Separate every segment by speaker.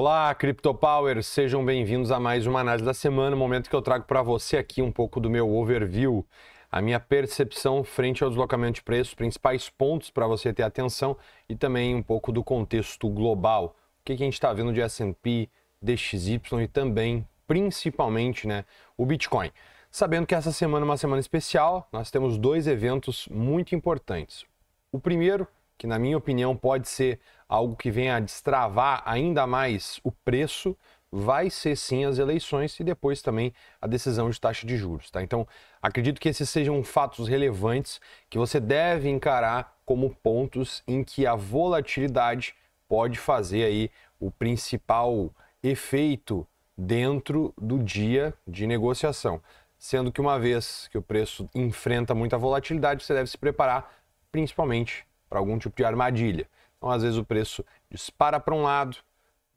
Speaker 1: Olá, Power. sejam bem-vindos a mais uma análise da semana, momento que eu trago para você aqui um pouco do meu overview, a minha percepção frente ao deslocamento de preços, principais pontos para você ter atenção e também um pouco do contexto global. O que, que a gente está vendo de S&P, DXY e também, principalmente, né, o Bitcoin. Sabendo que essa semana é uma semana especial, nós temos dois eventos muito importantes. O primeiro, que na minha opinião pode ser algo que venha a destravar ainda mais o preço, vai ser sim as eleições e depois também a decisão de taxa de juros, tá? Então, acredito que esses sejam fatos relevantes que você deve encarar como pontos em que a volatilidade pode fazer aí o principal efeito dentro do dia de negociação. Sendo que uma vez que o preço enfrenta muita volatilidade, você deve se preparar principalmente para algum tipo de armadilha. Então, às vezes, o preço dispara para um lado,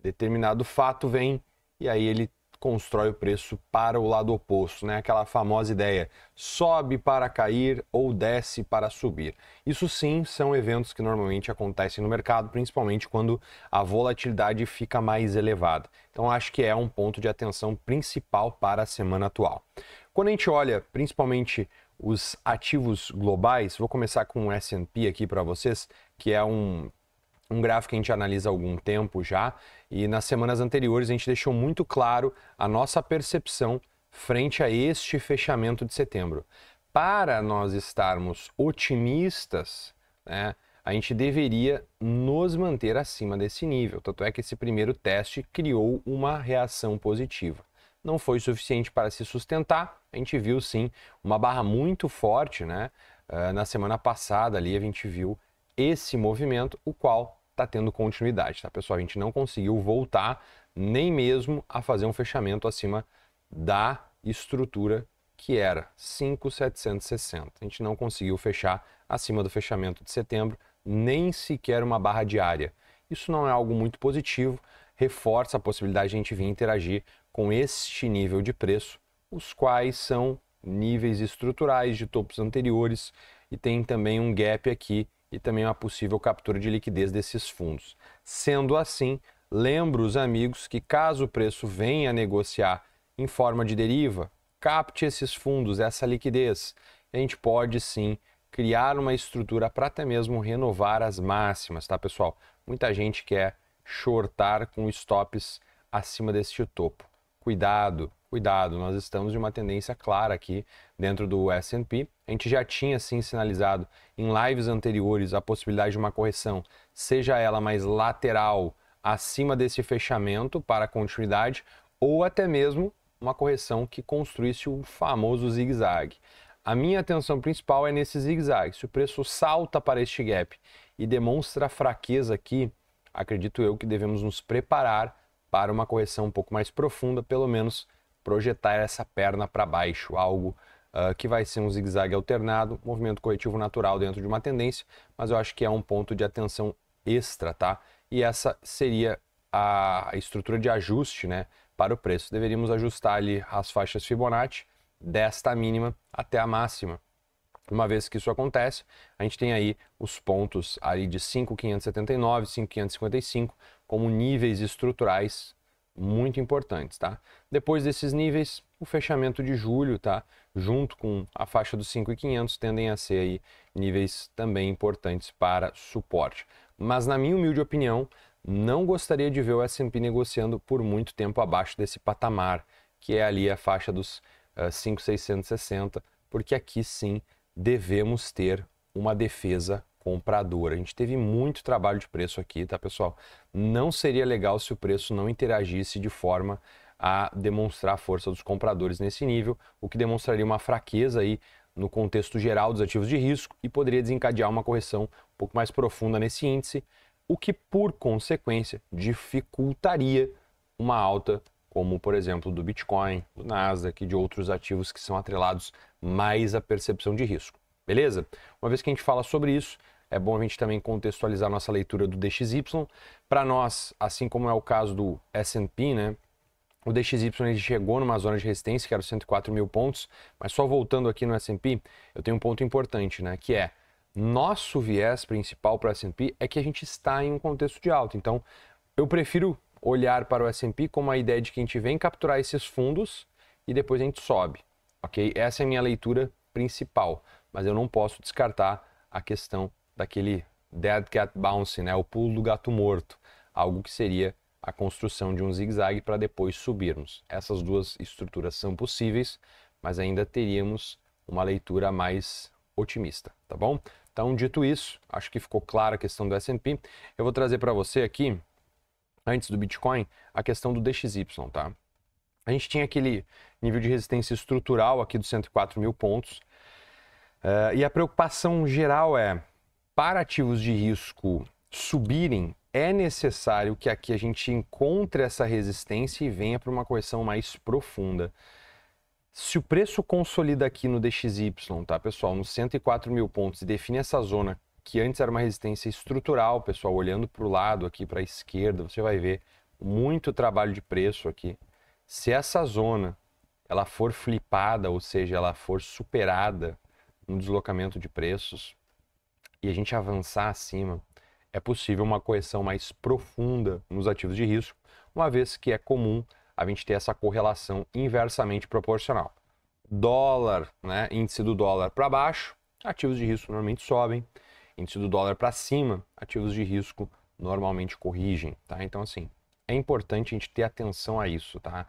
Speaker 1: determinado fato vem e aí ele constrói o preço para o lado oposto, né? Aquela famosa ideia: sobe para cair ou desce para subir. Isso sim são eventos que normalmente acontecem no mercado, principalmente quando a volatilidade fica mais elevada. Então acho que é um ponto de atenção principal para a semana atual. Quando a gente olha, principalmente os ativos globais, vou começar com o S&P aqui para vocês, que é um um gráfico que a gente analisa há algum tempo já, e nas semanas anteriores a gente deixou muito claro a nossa percepção frente a este fechamento de setembro. Para nós estarmos otimistas, né, a gente deveria nos manter acima desse nível. Tanto é que esse primeiro teste criou uma reação positiva. Não foi suficiente para se sustentar. A gente viu sim uma barra muito forte, né? Uh, na semana passada ali a gente viu esse movimento, o qual está tendo continuidade, tá pessoal? A gente não conseguiu voltar nem mesmo a fazer um fechamento acima da estrutura que era 5,760. A gente não conseguiu fechar acima do fechamento de setembro, nem sequer uma barra diária. Isso não é algo muito positivo, reforça a possibilidade de a gente vir interagir com este nível de preço, os quais são níveis estruturais de topos anteriores e tem também um gap aqui e também uma possível captura de liquidez desses fundos. Sendo assim, lembro os amigos que caso o preço venha a negociar em forma de deriva, capte esses fundos, essa liquidez. A gente pode sim criar uma estrutura para até mesmo renovar as máximas, tá pessoal? Muita gente quer shortar com stops acima deste topo. Cuidado, cuidado, nós estamos de uma tendência clara aqui dentro do S&P. A gente já tinha sim sinalizado em lives anteriores a possibilidade de uma correção, seja ela mais lateral acima desse fechamento para continuidade ou até mesmo uma correção que construísse o famoso zigue-zague. A minha atenção principal é nesse zigue-zague. Se o preço salta para este gap e demonstra fraqueza aqui, acredito eu que devemos nos preparar para uma correção um pouco mais profunda, pelo menos projetar essa perna para baixo, algo uh, que vai ser um zigue-zague alternado, movimento corretivo natural dentro de uma tendência, mas eu acho que é um ponto de atenção extra, tá? E essa seria a estrutura de ajuste, né, para o preço. Deveríamos ajustar ali as faixas Fibonacci desta mínima até a máxima. Uma vez que isso acontece, a gente tem aí os pontos ali de 5.579, 5.555 como níveis estruturais muito importantes, tá? Depois desses níveis, o fechamento de julho, tá? Junto com a faixa dos 5.500 tendem a ser aí níveis também importantes para suporte. Mas na minha humilde opinião, não gostaria de ver o S&P negociando por muito tempo abaixo desse patamar, que é ali a faixa dos uh, eh, 5.660, porque aqui sim devemos ter uma defesa comprador. A gente teve muito trabalho de preço aqui, tá, pessoal? Não seria legal se o preço não interagisse de forma a demonstrar a força dos compradores nesse nível, o que demonstraria uma fraqueza aí no contexto geral dos ativos de risco e poderia desencadear uma correção um pouco mais profunda nesse índice, o que por consequência dificultaria uma alta como por exemplo do Bitcoin, do Nasdaq e de outros ativos que são atrelados mais à percepção de risco. Beleza? Uma vez que a gente fala sobre isso, é bom a gente também contextualizar nossa leitura do DXY. Para nós, assim como é o caso do S&P, né, o DXY ele chegou numa zona de resistência, que era os 104 mil pontos, mas só voltando aqui no S&P, eu tenho um ponto importante, né, que é nosso viés principal para o S&P é que a gente está em um contexto de alta. Então, eu prefiro olhar para o S&P com a ideia de que a gente vem capturar esses fundos e depois a gente sobe, ok? Essa é a minha leitura principal, mas eu não posso descartar a questão daquele dead cat bounce né, o pulo do gato morto, algo que seria a construção de um zigue-zague para depois subirmos. Essas duas estruturas são possíveis, mas ainda teríamos uma leitura mais otimista, tá bom? Então, dito isso, acho que ficou clara a questão do S&P. Eu vou trazer para você aqui, antes do Bitcoin, a questão do DXY, tá? A gente tinha aquele nível de resistência estrutural aqui dos 104 mil pontos, uh, e a preocupação geral é, para ativos de risco subirem, é necessário que aqui a gente encontre essa resistência e venha para uma correção mais profunda. Se o preço consolida aqui no DXY, tá, pessoal, nos 104 mil pontos e define essa zona que antes era uma resistência estrutural, pessoal, olhando para o lado aqui, para a esquerda, você vai ver muito trabalho de preço aqui. Se essa zona ela for flipada, ou seja, ela for superada, no deslocamento de preços, e a gente avançar acima, é possível uma correção mais profunda nos ativos de risco, uma vez que é comum a gente ter essa correlação inversamente proporcional. Dólar, né, índice do dólar para baixo, ativos de risco normalmente sobem. Índice do dólar para cima, ativos de risco normalmente corrigem, tá? Então assim, é importante a gente ter atenção a isso, tá?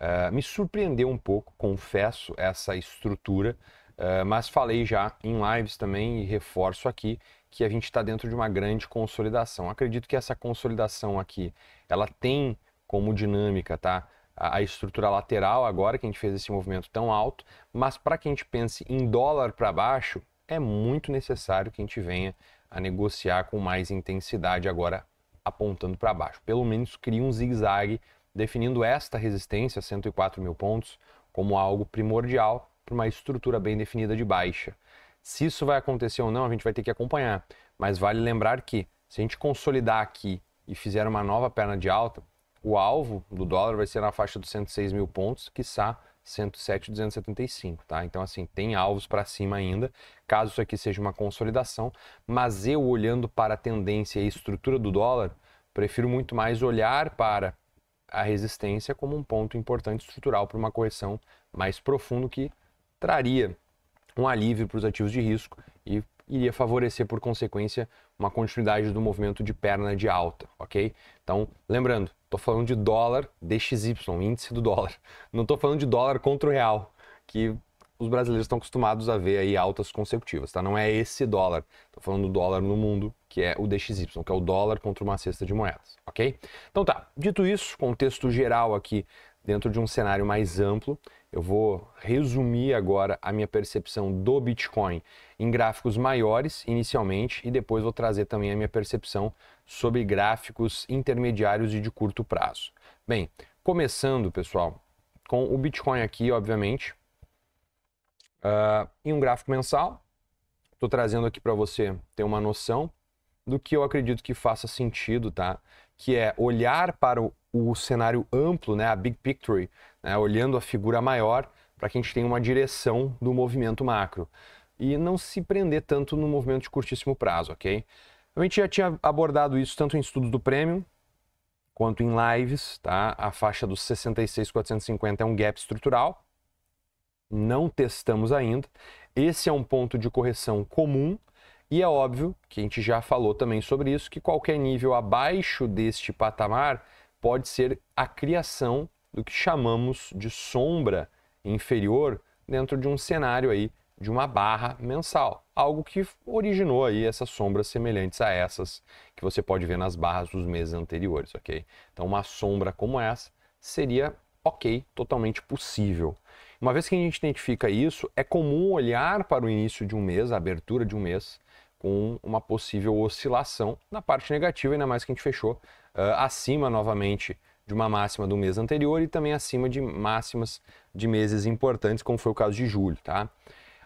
Speaker 1: Uh, me surpreendeu um pouco, confesso, essa estrutura ah, mas falei já em lives também e reforço aqui que a gente está dentro de uma grande consolidação. Acredito que essa consolidação aqui, ela tem como dinâmica, tá? A, a estrutura lateral agora que a gente fez esse movimento tão alto, mas para que a gente pense em dólar para baixo, é muito necessário que a gente venha a negociar com mais intensidade agora apontando para baixo. Pelo menos cria um zigue-zague definindo esta resistência, 104 mil pontos, como algo primordial para uma estrutura bem definida de baixa. Se isso vai acontecer ou não, a gente vai ter que acompanhar. Mas vale lembrar que se a gente consolidar aqui e fizer uma nova perna de alta, o alvo do dólar vai ser na faixa dos 106 mil pontos, que 107, 107.275, tá? Então, assim, tem alvos para cima ainda, caso isso aqui seja uma consolidação, mas eu olhando para a tendência e estrutura do dólar, prefiro muito mais olhar para a resistência como um ponto importante estrutural para uma correção mais profunda que traria um alívio para os ativos de risco e iria favorecer, por consequência, uma continuidade do movimento de perna de alta, ok? Então, lembrando, estou falando de dólar DXY, índice do dólar. Não estou falando de dólar contra o real, que os brasileiros estão acostumados a ver aí altas consecutivas, tá? Não é esse dólar. Estou falando do dólar no mundo, que é o DXY, que é o dólar contra uma cesta de moedas, ok? Então tá, dito isso, contexto geral aqui dentro de um cenário mais amplo. Eu vou resumir agora a minha percepção do Bitcoin em gráficos maiores, inicialmente, e depois vou trazer também a minha percepção sobre gráficos intermediários e de curto prazo. Bem, começando, pessoal, com o Bitcoin aqui, obviamente, uh, em um gráfico mensal. Estou trazendo aqui para você ter uma noção do que eu acredito que faça sentido, tá? que é olhar para o, o cenário amplo, né, a big picture, né, olhando a figura maior para que a gente tenha uma direção do movimento macro e não se prender tanto no movimento de curtíssimo prazo, ok? Então, a gente já tinha abordado isso tanto em estudos do Premium quanto em lives, tá? A faixa dos 66,450 é um gap estrutural, não testamos ainda. Esse é um ponto de correção comum, e é óbvio que a gente já falou também sobre isso, que qualquer nível abaixo deste patamar pode ser a criação do que chamamos de sombra inferior dentro de um cenário aí de uma barra mensal, algo que originou aí essas sombras semelhantes a essas que você pode ver nas barras dos meses anteriores, ok? Então uma sombra como essa seria ok, totalmente possível uma vez que a gente identifica isso, é comum olhar para o início de um mês, a abertura de um mês, com uma possível oscilação na parte negativa, ainda mais que a gente fechou uh, acima novamente de uma máxima do mês anterior e também acima de máximas de meses importantes, como foi o caso de julho, tá?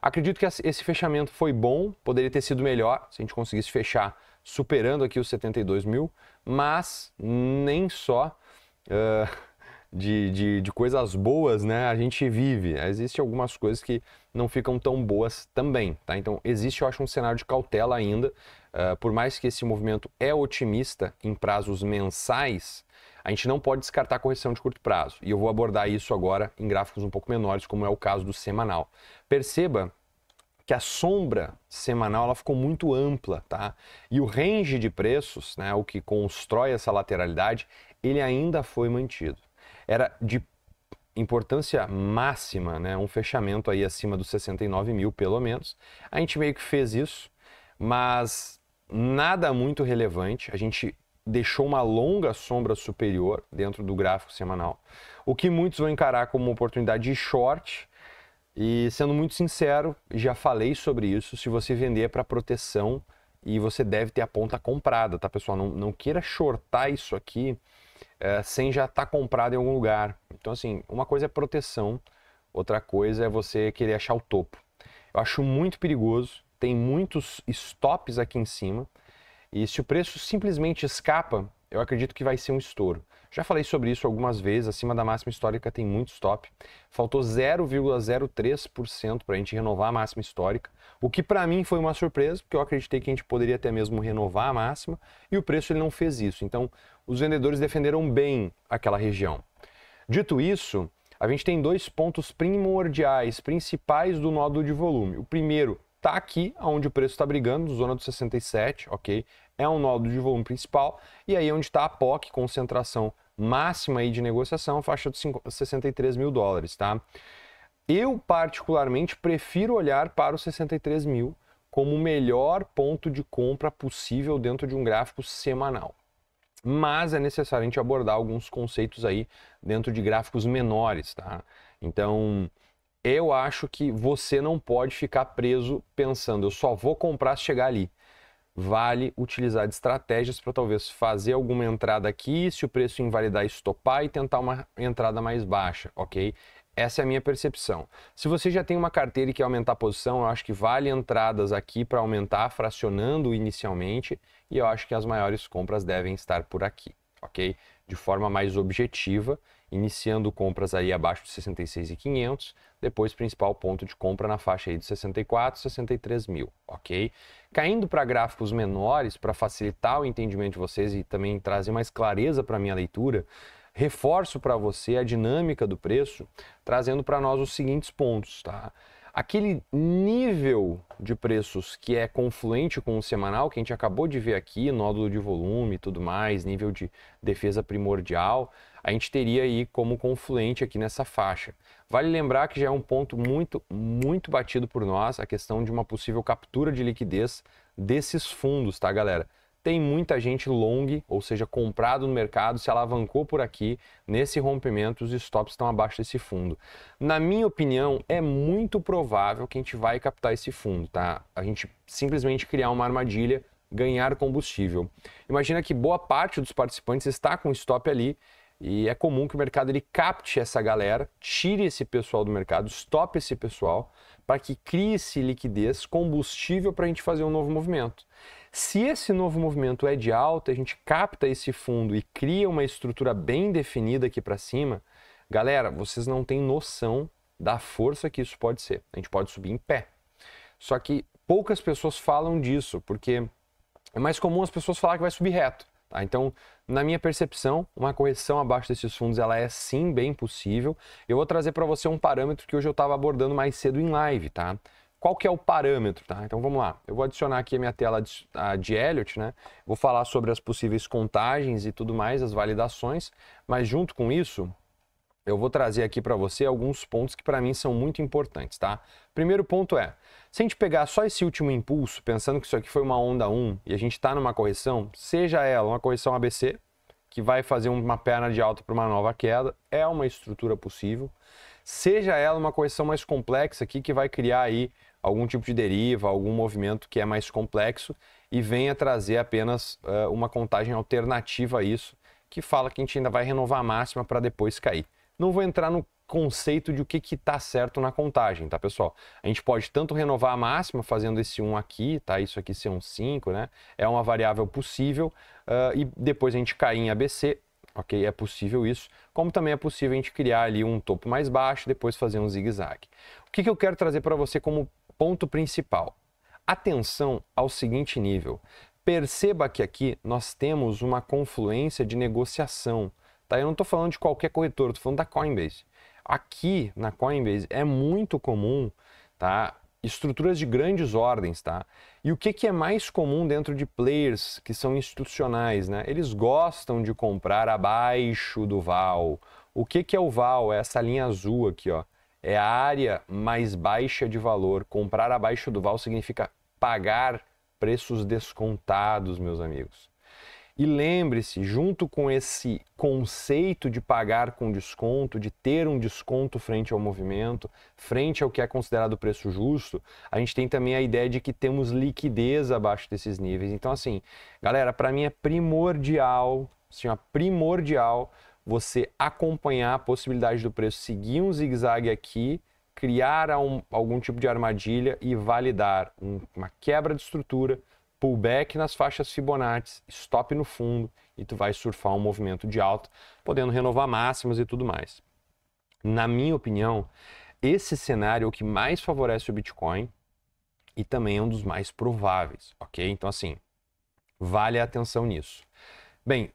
Speaker 1: Acredito que esse fechamento foi bom, poderia ter sido melhor se a gente conseguisse fechar superando aqui os 72 mil, mas nem só uh, de, de, de coisas boas, né, a gente vive. Existem algumas coisas que não ficam tão boas também, tá? Então, existe, eu acho, um cenário de cautela ainda. Uh, por mais que esse movimento é otimista em prazos mensais, a gente não pode descartar correção de curto prazo. E eu vou abordar isso agora em gráficos um pouco menores, como é o caso do semanal. Perceba que a sombra semanal ela ficou muito ampla, tá? E o range de preços, né, o que constrói essa lateralidade, ele ainda foi mantido era de importância máxima, né? um fechamento aí acima dos 69 mil, pelo menos. A gente meio que fez isso, mas nada muito relevante. A gente deixou uma longa sombra superior dentro do gráfico semanal, o que muitos vão encarar como uma oportunidade de short. E sendo muito sincero, já falei sobre isso, se você vender é para proteção e você deve ter a ponta comprada, tá pessoal? Não, não queira shortar isso aqui é, sem já estar tá comprado em algum lugar. Então, assim, uma coisa é proteção, outra coisa é você querer achar o topo. Eu acho muito perigoso, tem muitos stops aqui em cima, e se o preço simplesmente escapa, eu acredito que vai ser um estouro. Já falei sobre isso algumas vezes, acima da máxima histórica tem muito stop. Faltou 0,03% para a gente renovar a máxima histórica, o que para mim foi uma surpresa, porque eu acreditei que a gente poderia até mesmo renovar a máxima e o preço ele não fez isso. Então, os vendedores defenderam bem aquela região. Dito isso, a gente tem dois pontos primordiais, principais do nódulo de volume. O primeiro Está aqui onde o preço está brigando, zona do 67, ok? É um nodo de volume principal. E aí é onde está a POC, concentração máxima aí de negociação, faixa de 63 mil dólares, tá? Eu, particularmente, prefiro olhar para os 63 mil como o melhor ponto de compra possível dentro de um gráfico semanal. Mas é necessário a gente abordar alguns conceitos aí dentro de gráficos menores, tá? Então, eu acho que você não pode ficar preso pensando, eu só vou comprar se chegar ali. Vale utilizar de estratégias para talvez fazer alguma entrada aqui, se o preço invalidar, estopar e tentar uma entrada mais baixa, ok? Essa é a minha percepção. Se você já tem uma carteira e quer aumentar a posição, eu acho que vale entradas aqui para aumentar, fracionando inicialmente, e eu acho que as maiores compras devem estar por aqui, ok? De forma mais objetiva iniciando compras aí abaixo de 66,500, depois principal ponto de compra na faixa aí de 64, 63 mil, ok? Caindo para gráficos menores, para facilitar o entendimento de vocês e também trazer mais clareza para a minha leitura, reforço para você a dinâmica do preço, trazendo para nós os seguintes pontos, tá? aquele nível de preços que é confluente com o semanal, que a gente acabou de ver aqui, nódulo de volume e tudo mais, nível de defesa primordial, a gente teria aí como confluente aqui nessa faixa. Vale lembrar que já é um ponto muito, muito batido por nós, a questão de uma possível captura de liquidez desses fundos, tá, galera? tem muita gente long, ou seja, comprado no mercado, se alavancou por aqui, nesse rompimento os stops estão abaixo desse fundo. Na minha opinião, é muito provável que a gente vai captar esse fundo, tá? A gente simplesmente criar uma armadilha, ganhar combustível. Imagina que boa parte dos participantes está com stop ali e é comum que o mercado ele capte essa galera, tire esse pessoal do mercado, stop esse pessoal, para que crie-se liquidez, combustível para a gente fazer um novo movimento. Se esse novo movimento é de alta, a gente capta esse fundo e cria uma estrutura bem definida aqui para cima, galera, vocês não têm noção da força que isso pode ser. A gente pode subir em pé. Só que poucas pessoas falam disso, porque é mais comum as pessoas falar que vai subir reto. Tá? Então, na minha percepção, uma correção abaixo desses fundos ela é sim bem possível. Eu vou trazer para você um parâmetro que hoje eu estava abordando mais cedo em live, tá? qual que é o parâmetro, tá? Então vamos lá. Eu vou adicionar aqui a minha tela de, a de Elliot, né? Vou falar sobre as possíveis contagens e tudo mais, as validações, mas junto com isso, eu vou trazer aqui para você alguns pontos que para mim são muito importantes, tá? Primeiro ponto é, se a gente pegar só esse último impulso, pensando que isso aqui foi uma onda 1 e a gente está numa correção, seja ela uma correção ABC, que vai fazer uma perna de alta para uma nova queda, é uma estrutura possível, seja ela uma correção mais complexa aqui que vai criar aí algum tipo de deriva, algum movimento que é mais complexo e venha trazer apenas uh, uma contagem alternativa a isso, que fala que a gente ainda vai renovar a máxima para depois cair. Não vou entrar no conceito de o que está certo na contagem, tá, pessoal? A gente pode tanto renovar a máxima fazendo esse 1 aqui, tá? Isso aqui ser um 5, né? É uma variável possível uh, e depois a gente cair em ABC, ok? É possível isso, como também é possível a gente criar ali um topo mais baixo, depois fazer um zigue-zague. O que, que eu quero trazer para você como Ponto principal: atenção ao seguinte nível. Perceba que aqui nós temos uma confluência de negociação. Tá? Eu não estou falando de qualquer corretor, estou falando da Coinbase. Aqui na Coinbase é muito comum tá? estruturas de grandes ordens, tá? E o que, que é mais comum dentro de players que são institucionais, né? Eles gostam de comprar abaixo do VAL. O que, que é o VAL? É essa linha azul aqui, ó é a área mais baixa de valor. Comprar abaixo do VAL significa pagar preços descontados, meus amigos. E lembre-se, junto com esse conceito de pagar com desconto, de ter um desconto frente ao movimento, frente ao que é considerado preço justo, a gente tem também a ideia de que temos liquidez abaixo desses níveis. Então, assim, galera, para mim é primordial, assim, é primordial você acompanhar a possibilidade do preço seguir um zigue-zague aqui, criar um, algum tipo de armadilha e validar um, uma quebra de estrutura, pullback nas faixas Fibonacci, stop no fundo e tu vai surfar um movimento de alta, podendo renovar máximas e tudo mais. Na minha opinião, esse cenário é o que mais favorece o Bitcoin e também é um dos mais prováveis, ok? Então assim, vale a atenção nisso. Bem,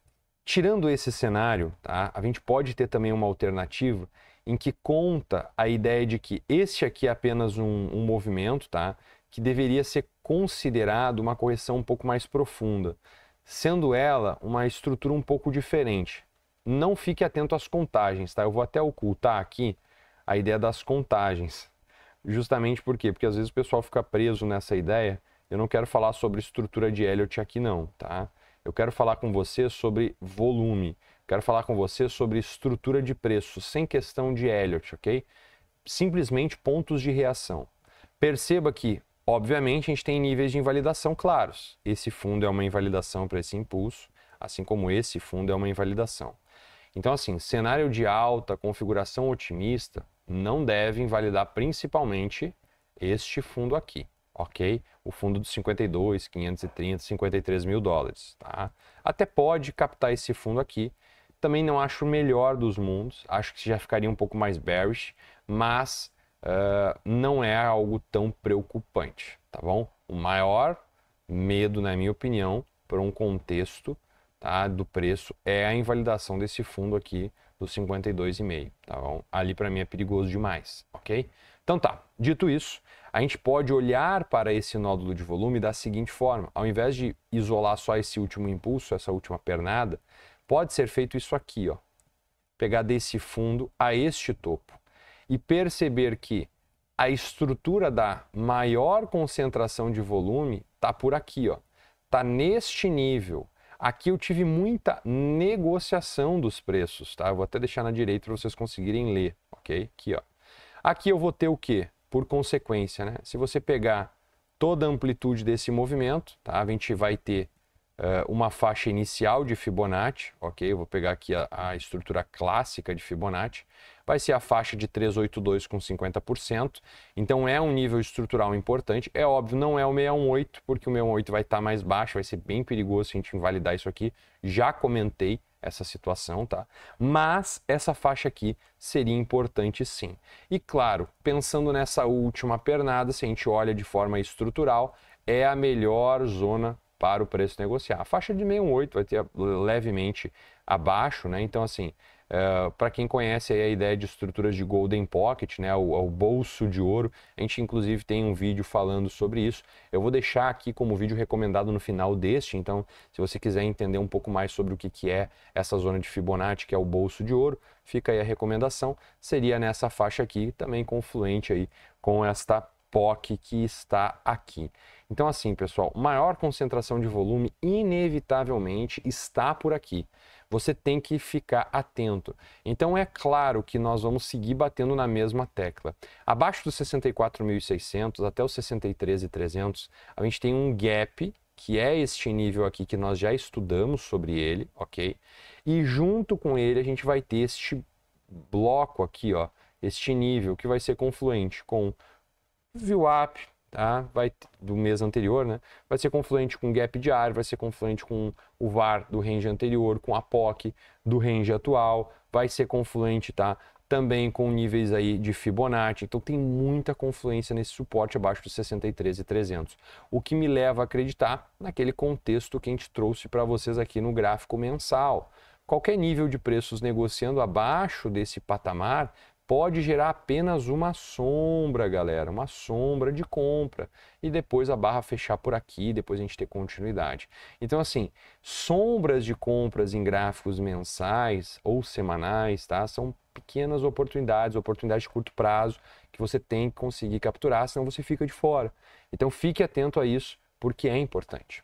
Speaker 1: Tirando esse cenário, tá? a gente pode ter também uma alternativa em que conta a ideia de que este aqui é apenas um, um movimento, tá? que deveria ser considerado uma correção um pouco mais profunda, sendo ela uma estrutura um pouco diferente. Não fique atento às contagens, tá? Eu vou até ocultar aqui a ideia das contagens. Justamente por quê? Porque às vezes o pessoal fica preso nessa ideia. Eu não quero falar sobre estrutura de Elliot aqui não, tá? Eu quero falar com você sobre volume. Quero falar com você sobre estrutura de preço, sem questão de Elliott, ok? Simplesmente pontos de reação. Perceba que, obviamente, a gente tem níveis de invalidação claros. Esse fundo é uma invalidação para esse impulso, assim como esse fundo é uma invalidação. Então, assim, cenário de alta, configuração otimista, não deve invalidar principalmente este fundo aqui ok? O fundo dos 52, 530, 53 mil dólares, tá? Até pode captar esse fundo aqui. Também não acho o melhor dos mundos, acho que já ficaria um pouco mais bearish, mas uh, não é algo tão preocupante, tá bom? O maior medo, na minha opinião, para um contexto tá, do preço é a invalidação desse fundo aqui dos 52,5, tá bom? Ali para mim é perigoso demais, ok? Então tá, dito isso, a gente pode olhar para esse nódulo de volume da seguinte forma: ao invés de isolar só esse último impulso, essa última pernada, pode ser feito isso aqui, ó. Pegar desse fundo a este topo e perceber que a estrutura da maior concentração de volume está por aqui, ó. Tá neste nível. Aqui eu tive muita negociação dos preços, tá? Eu vou até deixar na direita para vocês conseguirem ler, ok? Aqui, ó. Aqui eu vou ter o quê? por consequência. Né? Se você pegar toda a amplitude desse movimento, tá? a gente vai ter uh, uma faixa inicial de Fibonacci, ok? Eu vou pegar aqui a, a estrutura clássica de Fibonacci, vai ser a faixa de 382 com 50%. Então é um nível estrutural importante. É óbvio, não é o 618, porque o 618 vai estar tá mais baixo, vai ser bem perigoso se a gente invalidar isso aqui. Já comentei essa situação, tá? Mas essa faixa aqui seria importante sim. E claro, pensando nessa última pernada, se a gente olha de forma estrutural, é a melhor zona para o preço negociar. A faixa de 618 vai ter levemente abaixo, né? Então, assim, uh, é, para quem conhece a ideia de estruturas de Golden Pocket, né? O, o, bolso de ouro, a gente inclusive tem um vídeo falando sobre isso. Eu vou deixar aqui como vídeo recomendado no final deste, então, se você quiser entender um pouco mais sobre o que, que é essa zona de Fibonacci, que é o bolso de ouro, fica aí a recomendação. Seria nessa faixa aqui, também confluente aí com esta POC que está aqui. Então, assim, pessoal, maior concentração de volume inevitavelmente está por aqui. Você tem que ficar atento. Então, é claro que nós vamos seguir batendo na mesma tecla. Abaixo dos 64.600 até os 63.300, a gente tem um gap que é este nível aqui que nós já estudamos sobre ele, ok? E junto com ele a gente vai ter este bloco aqui, ó, este nível que vai ser confluente com VWAP, tá? vai, do mês anterior, né? vai ser confluente com o gap de ar, vai ser confluente com o VAR do range anterior, com a POC do range atual, vai ser confluente tá? também com níveis aí de Fibonacci. Então tem muita confluência nesse suporte abaixo dos 63,300. O que me leva a acreditar naquele contexto que a gente trouxe para vocês aqui no gráfico mensal. Qualquer nível de preços negociando abaixo desse patamar pode gerar apenas uma sombra, galera, uma sombra de compra e depois a barra fechar por aqui, depois a gente ter continuidade. Então assim, sombras de compras em gráficos mensais ou semanais, tá? São pequenas oportunidades, oportunidades de curto prazo que você tem que conseguir capturar, senão você fica de fora. Então fique atento a isso, porque é importante.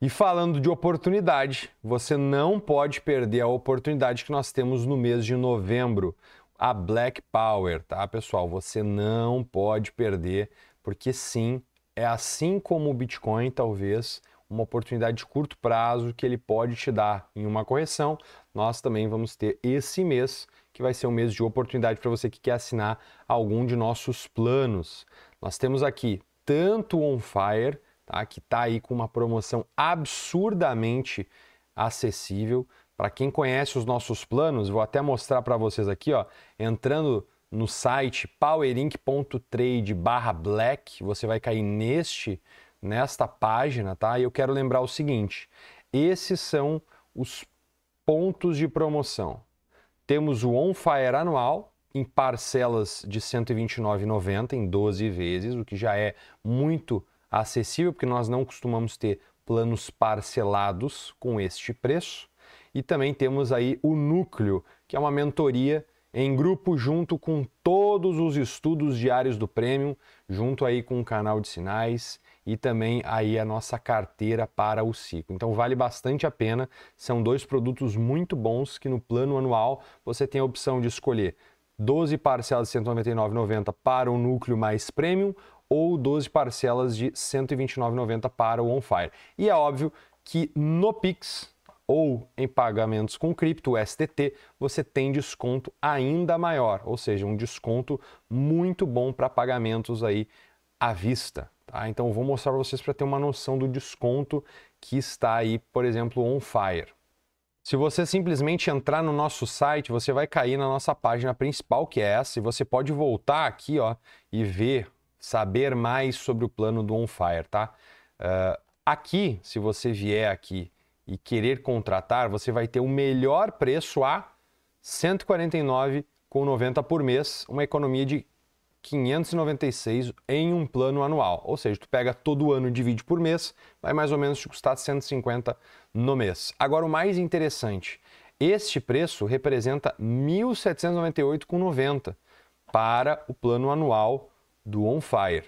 Speaker 1: E falando de oportunidade, você não pode perder a oportunidade que nós temos no mês de novembro a Black Power, tá, pessoal? Você não pode perder, porque sim, é assim como o Bitcoin, talvez, uma oportunidade de curto prazo que ele pode te dar em uma correção. Nós também vamos ter esse mês, que vai ser um mês de oportunidade para você que quer assinar algum de nossos planos. Nós temos aqui tanto On Fire, tá? que está aí com uma promoção absurdamente acessível. Para quem conhece os nossos planos, vou até mostrar para vocês aqui, ó, entrando no site powerink.trade/black, você vai cair neste nesta página, tá? E eu quero lembrar o seguinte: esses são os pontos de promoção. Temos o On Fire anual em parcelas de R$ 129,90 em 12 vezes, o que já é muito acessível, porque nós não costumamos ter planos parcelados com este preço. E também temos aí o Núcleo, que é uma mentoria em grupo junto com todos os estudos diários do Premium, junto aí com o canal de sinais e também aí a nossa carteira para o ciclo. Então vale bastante a pena, são dois produtos muito bons que no plano anual você tem a opção de escolher 12 parcelas de 199,90 para o núcleo mais premium ou 12 parcelas de 129,90 para o on fire. E é óbvio que no Pix ou em pagamentos com cripto, STT, você tem desconto ainda maior, ou seja, um desconto muito bom para pagamentos aí à vista. Tá? Então, vou mostrar para vocês para ter uma noção do desconto que está aí, por exemplo, on fire. Se você simplesmente entrar no nosso site, você vai cair na nossa página principal, que é essa, e você pode voltar aqui ó, e ver, saber mais sobre o plano do on fire. Tá? Uh, aqui, se você vier aqui e querer contratar, você vai ter o melhor preço a R$ 149,90 por mês, uma economia de 596 em um plano anual. Ou seja, tu pega todo ano e divide por mês, vai mais ou menos te custar 150 no mês. Agora o mais interessante, este preço representa 1798,90 para o plano anual do On Fire.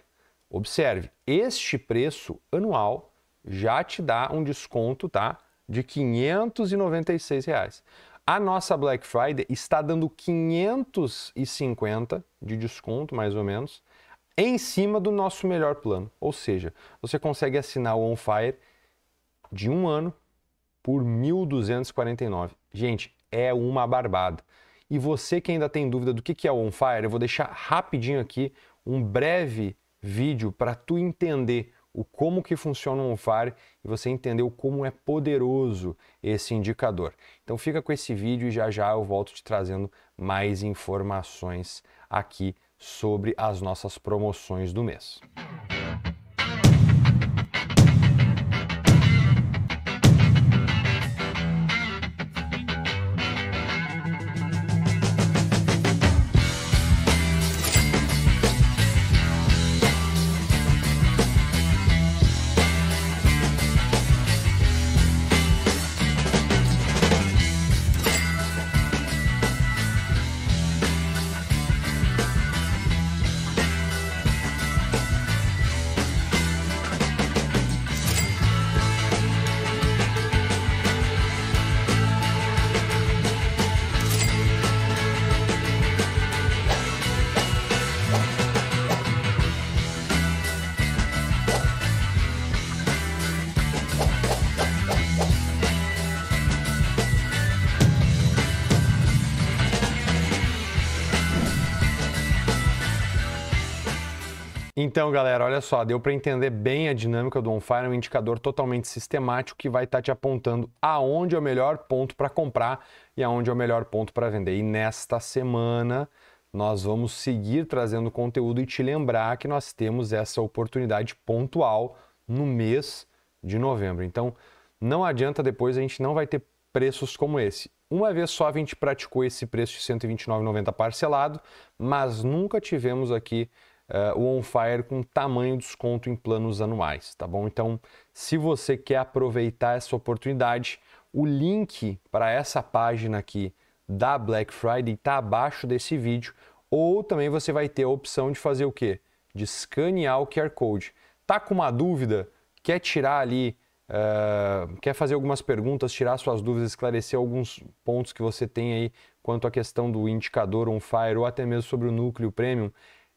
Speaker 1: Observe, este preço anual já te dá um desconto, tá? de 596 reais. A nossa Black Friday está dando 550 de desconto, mais ou menos, em cima do nosso melhor plano. Ou seja, você consegue assinar o On Fire de um ano por 1.249. Gente, é uma barbada. E você que ainda tem dúvida do que é o On Fire, eu vou deixar rapidinho aqui um breve vídeo para tu entender o como que funciona um VAR e você entender o como é poderoso esse indicador. Então fica com esse vídeo e já já eu volto te trazendo mais informações aqui sobre as nossas promoções do mês. Então, galera, olha só, deu para entender bem a dinâmica do OnFire, é um indicador totalmente sistemático que vai estar tá te apontando aonde é o melhor ponto para comprar e aonde é o melhor ponto para vender. E nesta semana nós vamos seguir trazendo conteúdo e te lembrar que nós temos essa oportunidade pontual no mês de novembro. Então, não adianta depois a gente não vai ter preços como esse. Uma vez só a gente praticou esse preço de R$ 129,90 parcelado, mas nunca tivemos aqui uh, o On Fire com tamanho desconto em planos anuais, tá bom? Então, se você quer aproveitar essa oportunidade, o link para essa página aqui da Black Friday está abaixo desse vídeo, ou também você vai ter a opção de fazer o quê? De escanear o QR Code. Tá com uma dúvida? Quer tirar ali Uh, quer fazer algumas perguntas, tirar suas dúvidas, esclarecer alguns pontos que você tem aí quanto à questão do indicador on fire ou até mesmo sobre o núcleo premium,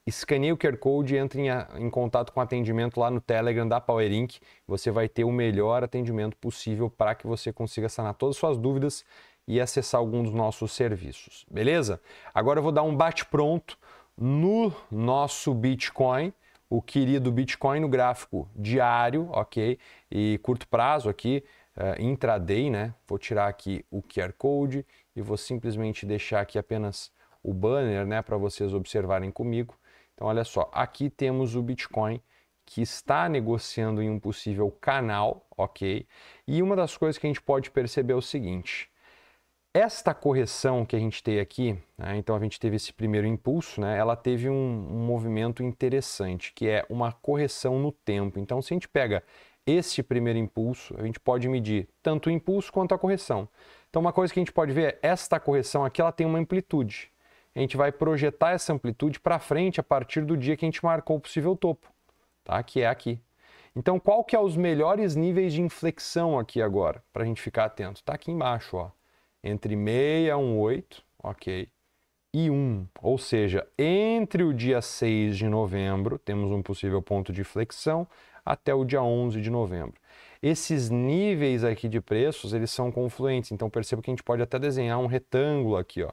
Speaker 1: escaneie o QR Code e entre em, em, contato com atendimento lá no Telegram da Power Inc. Você vai ter o melhor atendimento possível para que você consiga sanar todas as suas dúvidas e acessar algum dos nossos serviços, beleza? Agora eu vou dar um bate-pronto no nosso Bitcoin, o querido Bitcoin no gráfico diário, ok? E curto prazo aqui, uh, intraday, né? Vou tirar aqui o QR Code e vou simplesmente deixar aqui apenas o banner, né, para vocês observarem comigo. Então, olha só, aqui temos o Bitcoin que está negociando em um possível canal, ok? E uma das coisas que a gente pode perceber é o seguinte: esta correção que a gente tem aqui, né, então a gente teve esse primeiro impulso, né, ela teve um, um movimento interessante, que é uma correção no tempo. Então, se a gente pega esse primeiro impulso, a gente pode medir tanto o impulso quanto a correção. Então, uma coisa que a gente pode ver é esta correção aqui, ela tem uma amplitude a gente vai projetar essa amplitude para frente a partir do dia que a gente marcou o possível topo, tá? que é aqui. Então, qual que é os melhores níveis de inflexão aqui agora, para a gente ficar atento? Está aqui embaixo, ó, entre 6 a 1,8, ok, e 1, ou seja, entre o dia 6 de novembro, temos um possível ponto de flexão, até o dia 11 de novembro. Esses níveis aqui de preços, eles são confluentes, então perceba que a gente pode até desenhar um retângulo aqui, ó,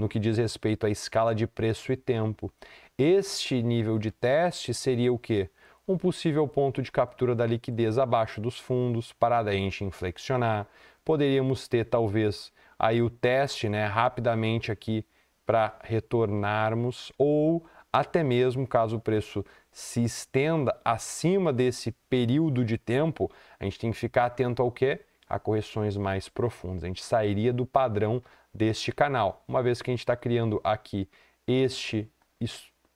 Speaker 1: no que diz respeito à escala de preço e tempo. Este nível de teste seria o quê? Um possível ponto de captura da liquidez abaixo dos fundos para a gente inflexionar. Poderíamos ter talvez aí o teste, né, rapidamente aqui para retornarmos ou até mesmo caso o preço se estenda acima desse período de tempo, a gente tem que ficar atento ao quê? A correções mais profundas. A gente sairia do padrão deste canal. Uma vez que a gente está criando aqui este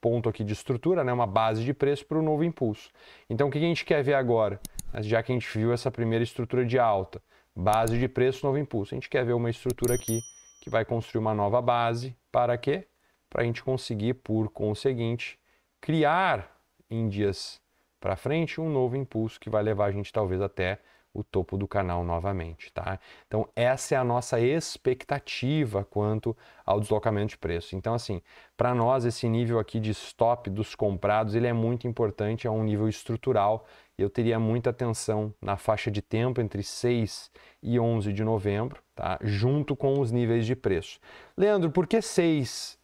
Speaker 1: ponto aqui de estrutura, né, uma base de preço para o novo impulso. Então, o que a gente quer ver agora, já que a gente viu essa primeira estrutura de alta, base de preço, novo impulso, a gente quer ver uma estrutura aqui que vai construir uma nova base, para quê? Para a gente conseguir, por conseguinte, criar em dias para frente um novo impulso que vai levar a gente talvez até o topo do canal novamente, tá? Então essa é a nossa expectativa quanto ao deslocamento de preço. Então assim, para nós esse nível aqui de stop dos comprados, ele é muito importante, é um nível estrutural. Eu teria muita atenção na faixa de tempo entre 6 e 11 de novembro, tá? Junto com os níveis de preço. Leandro, por que 6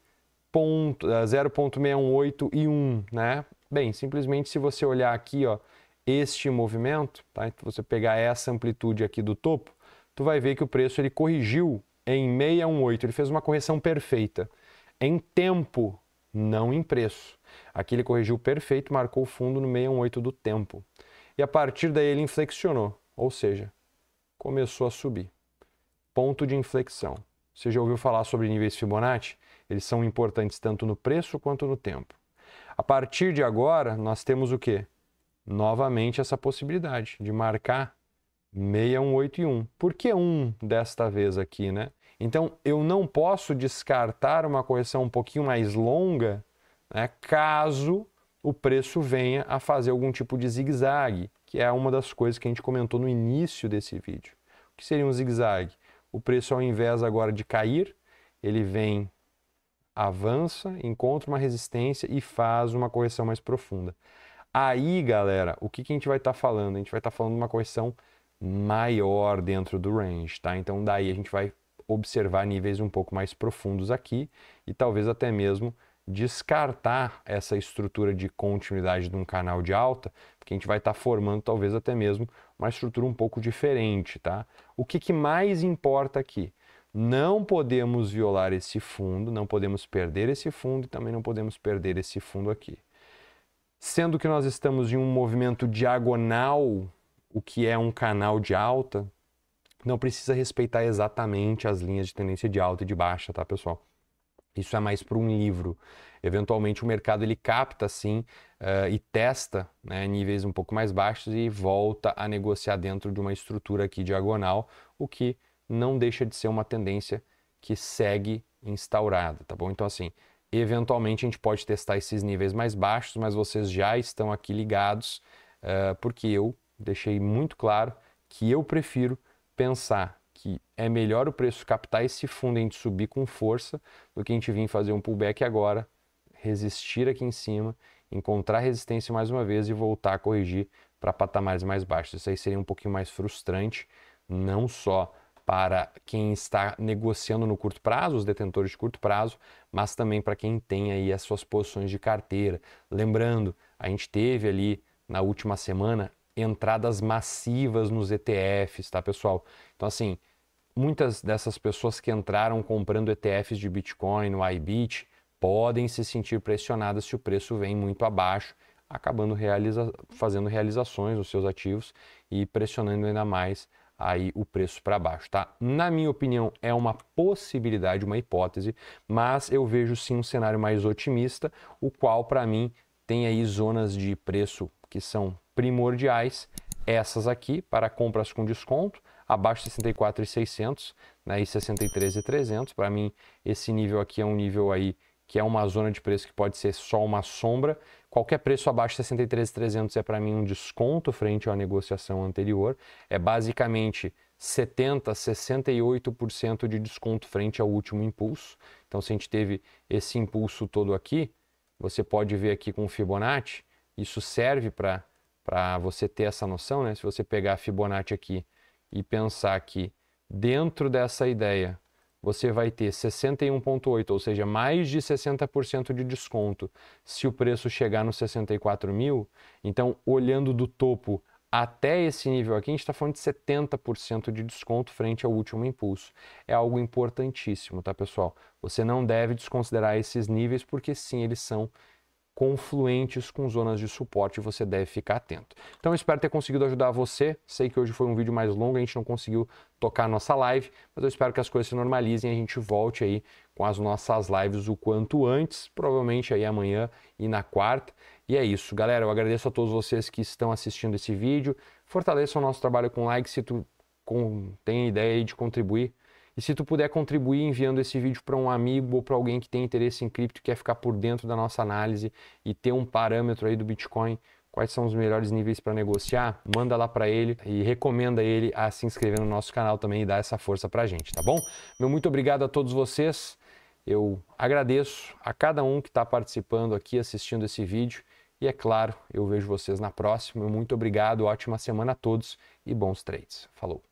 Speaker 1: 0.618 eh, e 1, né? Bem, simplesmente se você olhar aqui, ó, este movimento, tá? Então você pegar essa amplitude aqui do topo, tu vai ver que o preço ele corrigiu em 618, ele fez uma correção perfeita em tempo, não em preço. Aqui ele corrigiu perfeito, marcou o fundo no 618 do tempo. E a partir daí ele inflexionou, ou seja, começou a subir. Ponto de inflexão. Você já ouviu falar sobre níveis Fibonacci? Eles são importantes tanto no preço quanto no tempo. A partir de agora, nós temos o quê? novamente essa possibilidade de marcar 6181. e Por que 1 desta vez aqui, né? Então, eu não posso descartar uma correção um pouquinho mais longa, né, caso o preço venha a fazer algum tipo de zigue-zague, que é uma das coisas que a gente comentou no início desse vídeo. O que seria um zigue-zague? O preço, ao invés agora de cair, ele vem, avança, encontra uma resistência e faz uma correção mais profunda. Aí, galera, o que, que a gente vai estar tá falando? A gente vai estar tá falando de uma correção maior dentro do range, tá? Então daí a gente vai observar níveis um pouco mais profundos aqui e talvez até mesmo descartar essa estrutura de continuidade de um canal de alta, porque a gente vai estar tá formando talvez até mesmo uma estrutura um pouco diferente, tá? O que, que mais importa aqui? Não podemos violar esse fundo, não podemos perder esse fundo e também não podemos perder esse fundo aqui. Sendo que nós estamos em um movimento diagonal, o que é um canal de alta, não precisa respeitar exatamente as linhas de tendência de alta e de baixa, tá, pessoal? Isso é mais para um livro. Eventualmente o mercado ele capta sim uh, e testa né, níveis um pouco mais baixos e volta a negociar dentro de uma estrutura aqui diagonal, o que não deixa de ser uma tendência que segue instaurada, tá bom? Então assim, Eventualmente a gente pode testar esses níveis mais baixos, mas vocês já estão aqui ligados, uh, porque eu deixei muito claro que eu prefiro pensar que é melhor o preço captar esse fundo e a gente subir com força do que a gente vir fazer um pullback agora, resistir aqui em cima, encontrar resistência mais uma vez e voltar a corrigir para patamares mais baixos. Isso aí seria um pouquinho mais frustrante, não só para quem está negociando no curto prazo, os detentores de curto prazo, mas também para quem tem aí as suas posições de carteira. Lembrando, a gente teve ali na última semana entradas massivas nos ETFs, tá, pessoal? Então assim, muitas dessas pessoas que entraram comprando ETFs de Bitcoin, no iBit, podem se sentir pressionadas se o preço vem muito abaixo, acabando realiza fazendo realizações nos seus ativos e pressionando ainda mais aí o preço para baixo, tá? Na minha opinião, é uma possibilidade, uma hipótese, mas eu vejo sim um cenário mais otimista, o qual para mim tem aí zonas de preço que são primordiais, essas aqui para compras com desconto, abaixo de 64,600, né, e 63,300, para mim esse nível aqui é um nível aí que é uma zona de preço que pode ser só uma sombra Qualquer preço abaixo de 63,300 é para mim um desconto frente à negociação anterior. É basicamente 70, 68% de desconto frente ao último impulso. Então, se a gente teve esse impulso todo aqui, você pode ver aqui com o Fibonacci, isso serve para você ter essa noção, né? Se você pegar a Fibonacci aqui e pensar que dentro dessa ideia você vai ter 61,8, ou seja, mais de 60% de desconto se o preço chegar nos 64 mil. Então, olhando do topo até esse nível aqui, a gente está falando de 70% de desconto frente ao último impulso. É algo importantíssimo, tá, pessoal? Você não deve desconsiderar esses níveis, porque sim, eles são confluentes com zonas de suporte, você deve ficar atento. Então, espero ter conseguido ajudar você. Sei que hoje foi um vídeo mais longo, a gente não conseguiu tocar a nossa live, mas eu espero que as coisas se normalizem e a gente volte aí com as nossas lives o quanto antes, provavelmente aí amanhã e na quarta. E é isso, galera. Eu agradeço a todos vocês que estão assistindo esse vídeo. Fortaleça o nosso trabalho com like se tu tem ideia de contribuir e se tu puder contribuir enviando esse vídeo para um amigo ou para alguém que tem interesse em cripto, quer ficar por dentro da nossa análise e ter um parâmetro aí do Bitcoin, quais são os melhores níveis para negociar, manda lá para ele e recomenda ele a se inscrever no nosso canal também e dar essa força para a gente, tá bom? Meu muito obrigado a todos vocês. Eu agradeço a cada um que está participando aqui, assistindo esse vídeo. E é claro, eu vejo vocês na próxima. Muito obrigado, ótima semana a todos e bons trades. Falou!